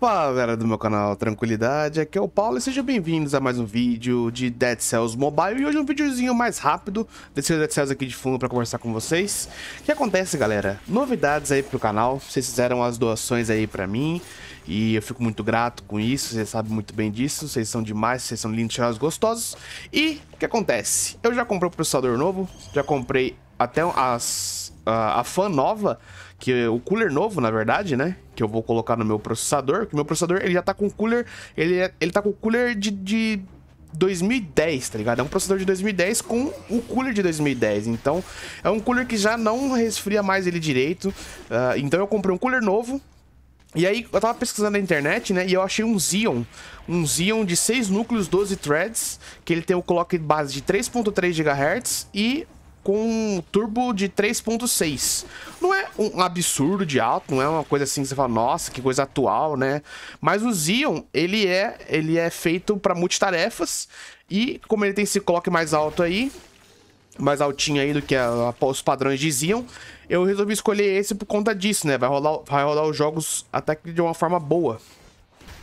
Fala galera do meu canal Tranquilidade, aqui é o Paulo e sejam bem-vindos a mais um vídeo de Dead Cells Mobile E hoje um videozinho mais rápido, desci o Dead Cells aqui de fundo para conversar com vocês O que acontece galera, novidades aí pro canal, vocês fizeram as doações aí pra mim E eu fico muito grato com isso, vocês sabem muito bem disso, vocês são demais, vocês são lindos, cheirosos, gostosos E o que acontece, eu já comprei o processador novo, já comprei até as, a, a fan nova, que é o cooler novo, na verdade, né? Que eu vou colocar no meu processador, que meu processador ele já tá com cooler, ele, é, ele tá com cooler de, de 2010, tá ligado? É um processador de 2010 com o cooler de 2010. Então, é um cooler que já não resfria mais ele direito. Uh, então, eu comprei um cooler novo. E aí, eu tava pesquisando na internet, né? E eu achei um Xeon. Um Xeon de 6 núcleos, 12 threads. Que ele tem o clock base de 3.3 GHz. E com um turbo de 3.6. Não é um absurdo de alto, não é uma coisa assim que você fala, nossa, que coisa atual, né? Mas o Xeon, ele é, ele é feito para multitarefas e como ele tem esse clock mais alto aí, mais altinho aí do que a, a, os padrões diziam, eu resolvi escolher esse por conta disso, né? Vai rolar, vai rolar os jogos até que de uma forma boa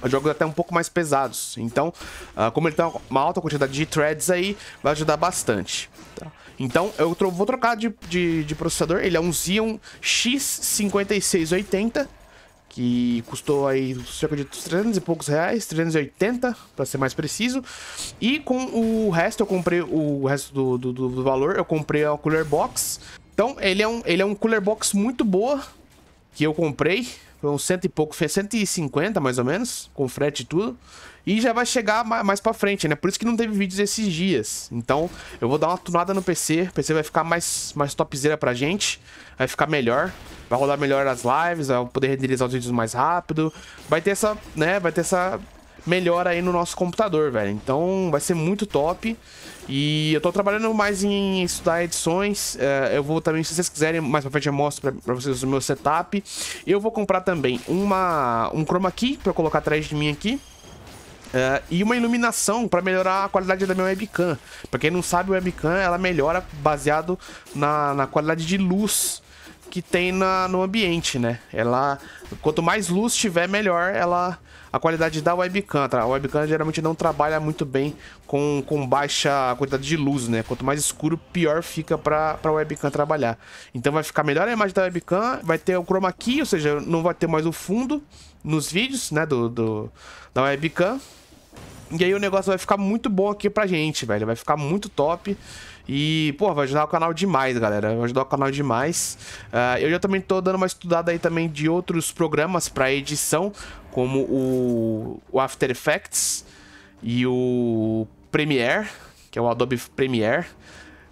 jogos até um pouco mais pesados. Então, uh, como ele tem uma alta quantidade de threads aí, vai ajudar bastante. Tá? Então, eu tro vou trocar de, de, de, processador. Ele é um Xeon X5680, que custou aí cerca de 300 e poucos reais, 380 para ser mais preciso. E com o resto, eu comprei o resto do, do, do valor, eu comprei a Cooler Box. Então, ele é um, ele é um Cooler Box muito boa, que eu comprei foi uns cento e pouco, fez 150 mais ou menos, com frete e tudo. E já vai chegar mais pra frente, né? Por isso que não teve vídeos esses dias. Então, eu vou dar uma tunada no PC. O PC vai ficar mais, mais topzera pra gente. Vai ficar melhor. Vai rodar melhor as lives, vai poder renderizar os vídeos mais rápido. Vai ter essa, né? Vai ter essa melhor aí no nosso computador, velho. Então vai ser muito top. E eu tô trabalhando mais em estudar edições. É, eu vou também, se vocês quiserem, mais pra frente eu mostro pra, vocês o meu setup. Eu vou comprar também uma, um chroma key pra colocar atrás de mim aqui. Uh, e uma iluminação para melhorar a qualidade da minha webcam. Pra quem não sabe, a webcam ela melhora baseado na, na qualidade de luz que tem na, no ambiente, né? Ela, quanto mais luz tiver, melhor ela a qualidade da webcam. Tá? A webcam geralmente não trabalha muito bem com, com baixa quantidade de luz, né? Quanto mais escuro, pior fica para a webcam trabalhar. Então vai ficar melhor a imagem da webcam, vai ter o chroma key, ou seja, não vai ter mais o fundo nos vídeos, né, do, do da webcam. E aí o negócio vai ficar muito bom aqui pra gente, velho. Vai ficar muito top. E, pô, vai ajudar o canal demais, galera. Vai ajudar o canal demais. Uh, eu já também tô dando uma estudada aí também de outros programas para edição, como o, o After Effects e o Premiere, que é o Adobe Premiere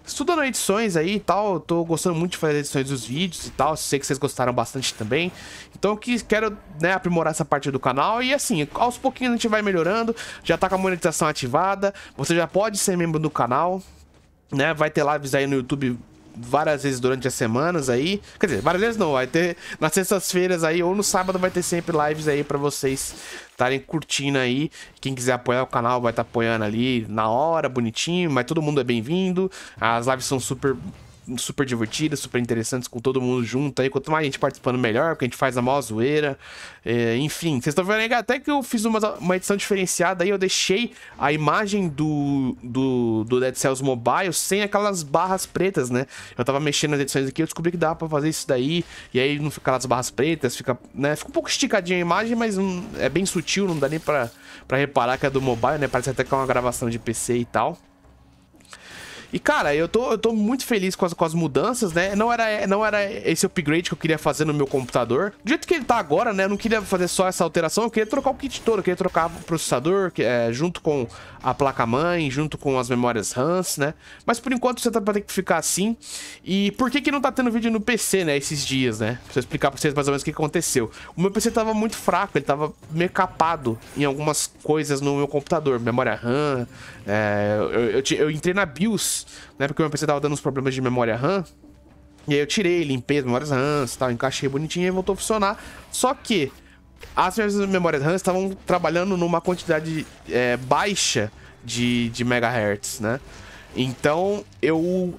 estudando edições aí e tal. Tô gostando muito de fazer edições dos vídeos e tal. Sei que vocês gostaram bastante também. Então que quero né, aprimorar essa parte do canal. E assim, aos pouquinhos a gente vai melhorando. Já tá com a monetização ativada. Você já pode ser membro do canal né? Vai ter lives aí no YouTube várias vezes durante as semanas aí. Quer dizer, várias vezes não, vai ter nas sextas-feiras aí ou no sábado vai ter sempre lives aí para vocês estarem curtindo aí. Quem quiser apoiar o canal vai estar tá apoiando ali na hora, bonitinho, mas todo mundo é bem-vindo. As lives são super super divertidas, super interessantes com todo mundo junto aí. Quanto mais gente participando, melhor, porque a gente faz a maior zoeira. É, enfim, vocês estão vendo aí até que eu fiz uma, uma edição diferenciada aí, eu deixei a imagem do, do, do Dead Cells Mobile sem aquelas barras pretas, né? Eu tava mexendo nas edições aqui, eu descobri que dava pra fazer isso daí, e aí não fica as barras pretas, fica, né? Fica um pouco esticadinha a imagem, mas é bem sutil, não dá nem pra, pra reparar que é do mobile, né? Parece até que é uma gravação de PC e tal. E, cara, eu tô, eu tô muito feliz com as, com as mudanças, né? Não era, não era esse upgrade que eu queria fazer no meu computador. Do jeito que ele tá agora, né? Eu não queria fazer só essa alteração, eu queria trocar o kit todo. Eu queria trocar o processador que, é, junto com a placa-mãe, junto com as memórias RAMs, né? Mas, por enquanto, você tá pra ter que ficar assim. E por que que não tá tendo vídeo no PC, né? Esses dias, né? Pra eu explicar pra vocês mais ou menos o que aconteceu. O meu PC tava muito fraco, ele tava meio capado em algumas coisas no meu computador. Memória RAM, é, eu, eu, eu entrei na BIOS né? Porque o meu PC tava dando uns problemas de memória RAM. E aí eu tirei, limpei as memórias RAM e tal, encaixei bonitinho e voltou a funcionar. Só que as minhas memórias RAM estavam trabalhando numa quantidade é, baixa de, de megahertz, né? Então eu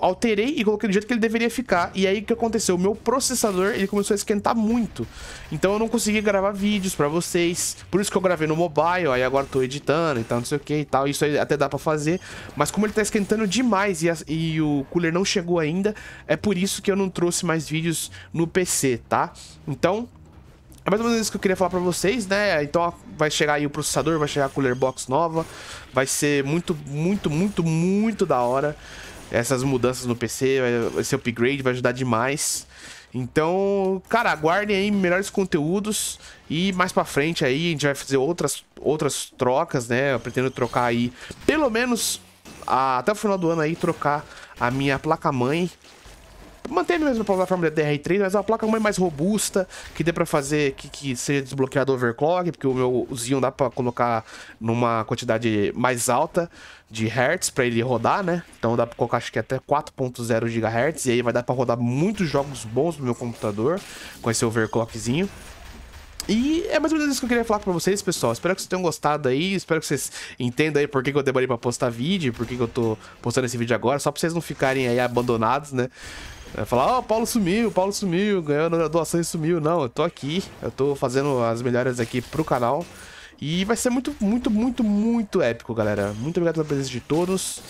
alterei e coloquei do jeito que ele deveria ficar. E aí o que aconteceu? O meu processador, ele começou a esquentar muito. Então eu não consegui gravar vídeos pra vocês. Por isso que eu gravei no mobile, aí agora tô editando e tal, não sei o que e tal. Isso até dá pra fazer. Mas como ele tá esquentando demais e, a, e o cooler não chegou ainda, é por isso que eu não trouxe mais vídeos no PC, tá? Então, é mais ou menos isso que eu queria falar pra vocês, né? Então vai chegar aí o processador, vai chegar a cooler box nova. Vai ser muito, muito, muito, muito da hora essas mudanças no PC, esse upgrade vai ajudar demais. Então, cara, aguardem aí melhores conteúdos e mais para frente aí a gente vai fazer outras, outras trocas, né? Eu pretendo trocar aí, pelo menos a, até o final do ano aí, trocar a minha placa-mãe Mantém a mesma plataforma da dr 3 mas é uma placa-mãe mais robusta, que dê para fazer, que, que seja desbloqueado overclock, porque o meu Xeon dá para colocar numa quantidade mais alta de hertz para ele rodar, né? Então dá para colocar acho que até 4.0 GHz e aí vai dar para rodar muitos jogos bons no meu computador com esse overclockzinho. E é mais ou menos isso que eu queria falar pra vocês, pessoal. Espero que vocês tenham gostado aí. Espero que vocês entendam aí por que, que eu demorei pra postar vídeo, por que, que eu tô postando esse vídeo agora, só pra vocês não ficarem aí abandonados, né? É falar, ó, oh, Paulo sumiu, Paulo sumiu, ganhando doação e sumiu. Não, eu tô aqui, eu tô fazendo as melhores aqui pro canal. E vai ser muito, muito, muito, muito épico, galera. Muito obrigado pela presença de todos.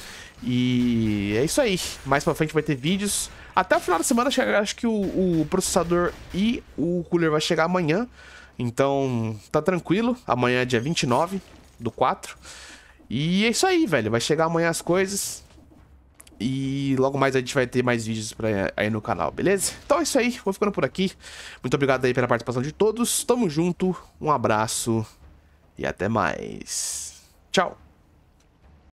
E é isso aí. Mais pra frente vai ter vídeos. Até o final da semana, acho que o, o processador e o cooler vai chegar amanhã. Então, tá tranquilo. Amanhã é dia 29 do 4. E é isso aí, velho. Vai chegar amanhã as coisas. E logo mais a gente vai ter mais vídeos pra, aí no canal, beleza? Então é isso aí, vou ficando por aqui. Muito obrigado aí pela participação de todos. Tamo junto, um abraço e até mais. Tchau!